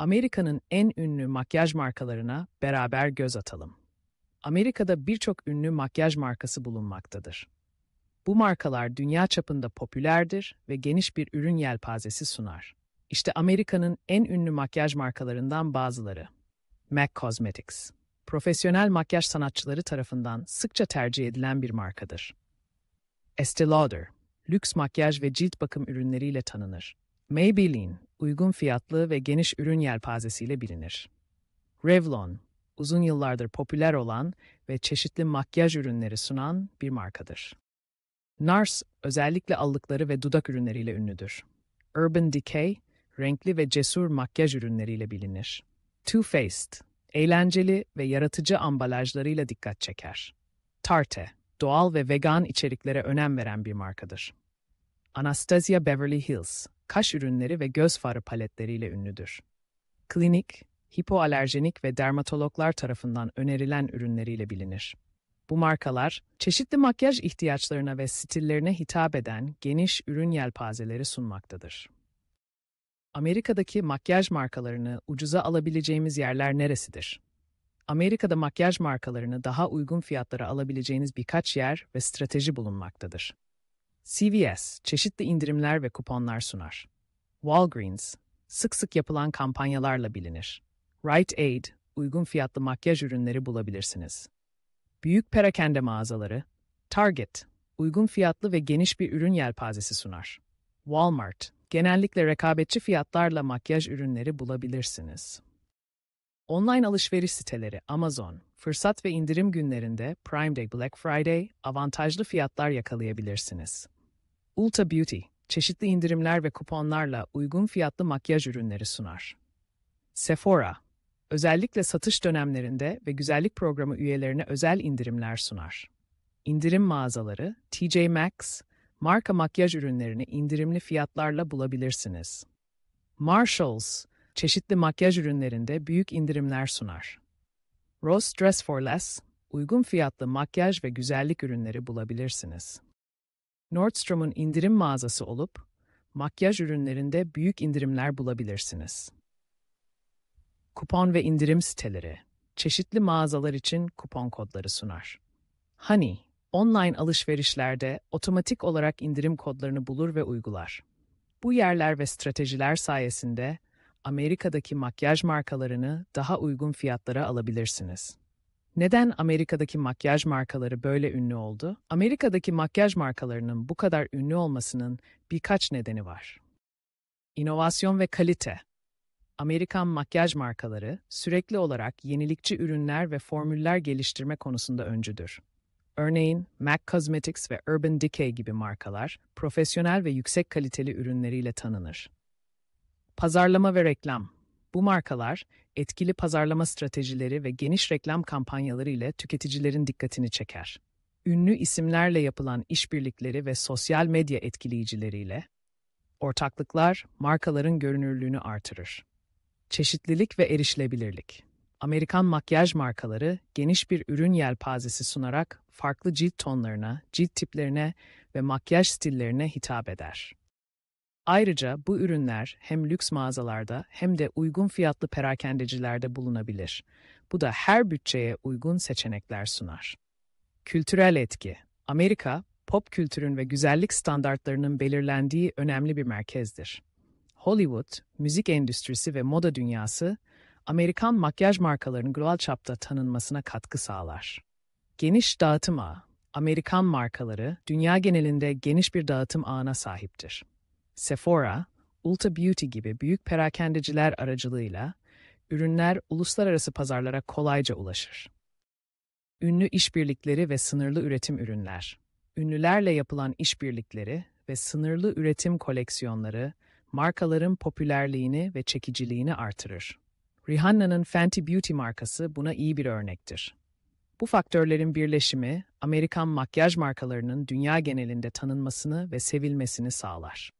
Amerika'nın en ünlü makyaj markalarına beraber göz atalım. Amerika'da birçok ünlü makyaj markası bulunmaktadır. Bu markalar dünya çapında popülerdir ve geniş bir ürün yelpazesi sunar. İşte Amerika'nın en ünlü makyaj markalarından bazıları. MAC Cosmetics, profesyonel makyaj sanatçıları tarafından sıkça tercih edilen bir markadır. Estee Lauder, lüks makyaj ve cilt bakım ürünleriyle tanınır. Maybelline, uygun fiyatlı ve geniş ürün yelpazesiyle bilinir. Revlon, uzun yıllardır popüler olan ve çeşitli makyaj ürünleri sunan bir markadır. NARS özellikle allıkları ve dudak ürünleriyle ünlüdür. Urban Decay, renkli ve cesur makyaj ürünleriyle bilinir. Too Faced, eğlenceli ve yaratıcı ambalajlarıyla dikkat çeker. Tarte, doğal ve vegan içeriklere önem veren bir markadır. Anastasia Beverly Hills, kaş ürünleri ve göz farı paletleriyle ünlüdür. Klinik, hipoalerjenik ve dermatologlar tarafından önerilen ürünleriyle bilinir. Bu markalar, çeşitli makyaj ihtiyaçlarına ve stillerine hitap eden geniş ürün yelpazeleri sunmaktadır. Amerika'daki makyaj markalarını ucuza alabileceğimiz yerler neresidir? Amerika'da makyaj markalarını daha uygun fiyatlara alabileceğiniz birkaç yer ve strateji bulunmaktadır. CVS çeşitli indirimler ve kuponlar sunar. Walgreens sık sık yapılan kampanyalarla bilinir. Rite Aid uygun fiyatlı makyaj ürünleri bulabilirsiniz. Büyük perakende mağazaları Target uygun fiyatlı ve geniş bir ürün yelpazesi sunar. Walmart genellikle rekabetçi fiyatlarla makyaj ürünleri bulabilirsiniz. Online alışveriş siteleri Amazon Fırsat ve indirim günlerinde Prime Day Black Friday avantajlı fiyatlar yakalayabilirsiniz. Ulta Beauty, çeşitli indirimler ve kuponlarla uygun fiyatlı makyaj ürünleri sunar. Sephora, özellikle satış dönemlerinde ve güzellik programı üyelerine özel indirimler sunar. İndirim mağazaları TJ Maxx, marka makyaj ürünlerini indirimli fiyatlarla bulabilirsiniz. Marshalls, çeşitli makyaj ürünlerinde büyük indirimler sunar. Rose Dress for Less, uygun fiyatlı makyaj ve güzellik ürünleri bulabilirsiniz. Nordstrom'un indirim mağazası olup, makyaj ürünlerinde büyük indirimler bulabilirsiniz. Kupon ve indirim siteleri, çeşitli mağazalar için kupon kodları sunar. Honey, online alışverişlerde otomatik olarak indirim kodlarını bulur ve uygular. Bu yerler ve stratejiler sayesinde Amerika'daki makyaj markalarını daha uygun fiyatlara alabilirsiniz. Neden Amerika'daki makyaj markaları böyle ünlü oldu? Amerika'daki makyaj markalarının bu kadar ünlü olmasının birkaç nedeni var. İnovasyon ve kalite. Amerikan makyaj markaları sürekli olarak yenilikçi ürünler ve formüller geliştirme konusunda öncüdür. Örneğin MAC Cosmetics ve Urban Decay gibi markalar profesyonel ve yüksek kaliteli ürünleriyle tanınır. Pazarlama ve reklam. Bu markalar etkili pazarlama stratejileri ve geniş reklam kampanyaları ile tüketicilerin dikkatini çeker. Ünlü isimlerle yapılan işbirlikleri ve sosyal medya etkileyicileriyle ortaklıklar markaların görünürlüğünü artırır. Çeşitlilik ve erişilebilirlik. Amerikan makyaj markaları geniş bir ürün yelpazesi sunarak farklı cilt tonlarına, cilt tiplerine ve makyaj stillerine hitap eder. Ayrıca bu ürünler hem lüks mağazalarda hem de uygun fiyatlı perakendecilerde bulunabilir. Bu da her bütçeye uygun seçenekler sunar. Kültürel etki Amerika, pop kültürün ve güzellik standartlarının belirlendiği önemli bir merkezdir. Hollywood, müzik endüstrisi ve moda dünyası, Amerikan makyaj markalarının global çapta tanınmasına katkı sağlar. Geniş dağıtım ağı Amerikan markaları dünya genelinde geniş bir dağıtım ağına sahiptir. Sephora, Ulta Beauty gibi büyük perakendeciler aracılığıyla ürünler uluslararası pazarlara kolayca ulaşır. Ünlü işbirlikleri ve sınırlı üretim ürünler. Ünlülerle yapılan işbirlikleri ve sınırlı üretim koleksiyonları markaların popülerliğini ve çekiciliğini artırır. Rihanna'nın Fenty Beauty markası buna iyi bir örnektir. Bu faktörlerin birleşimi Amerikan makyaj markalarının dünya genelinde tanınmasını ve sevilmesini sağlar.